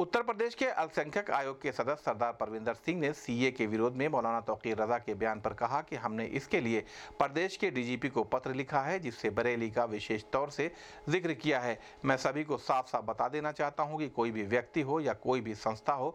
उत्तर प्रदेश के अल्पसंख्यक आयोग के सदस्य सरदार परविंदर सिंह ने सीए के विरोध में मौलाना तोकीर रजा के बयान पर कहा कि हमने इसके लिए प्रदेश के डीजीपी को पत्र लिखा है जिससे बरेली का विशेष तौर से जिक्र किया है मैं सभी को साफ साफ बता देना चाहता हूं कि कोई भी व्यक्ति हो या कोई भी संस्था हो